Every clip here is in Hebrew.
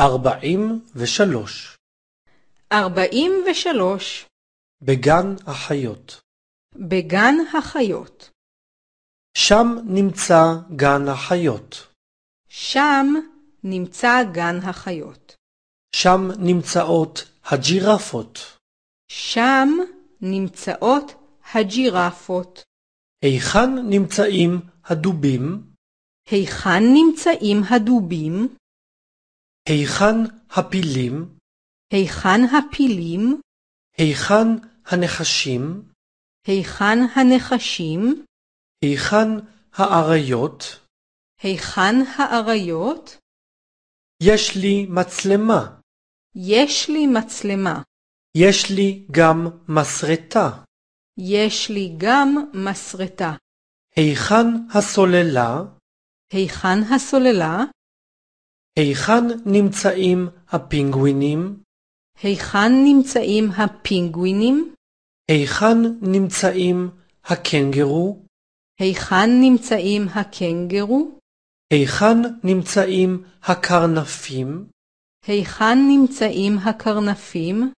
ארבעים ושלוש. ארבעים ושלוש. בגן החיות. בגן החיות. שם נמצא גן החיות. שם נמצא גן החיות. שם נמצאות הג'ירפות. שם נמצאות הג'ירפות. היכן נמצאים הדובים? היכן נמצאים הדובים? היכן הפילים? היכן הפילים? היכן הנחשים? היכן הנחשים? היכן האריות? היכן האריות? יש לי מצלמה. יש לי מצלמה. יש לי גם מסרטה. יש לי גם מסרטה. היכן הסוללה? היכן הסוללה? היכן נמצאים הפינגווינים? היכן נמצאים הפינגווינים? היכן נמצאים הקנגרו? היכן נמצאים הקנגרו? היכן נמצאים הקרנפים? היכן נמצאים הקרנפים?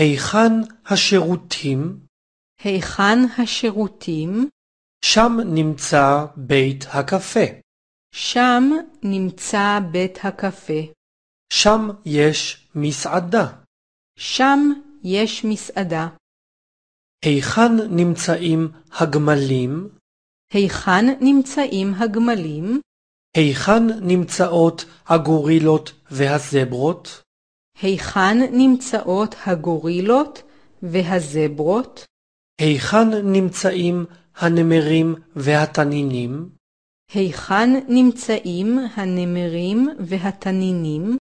היכן השירותים? היכן השירותים? שם נמצא בית הקפה. שם נמצא בית הקפה. שם יש מסעדה. שם יש מסעדה. היכן נמצאים הגמלים? היכן נמצאים הגמלים? היכן נמצאות הגורילות והזברות? היכן נמצאות הגורילות והזברות? היכן נמצאים הנמרים והתנינים? היכן נמצאים הנמרים והתנינים?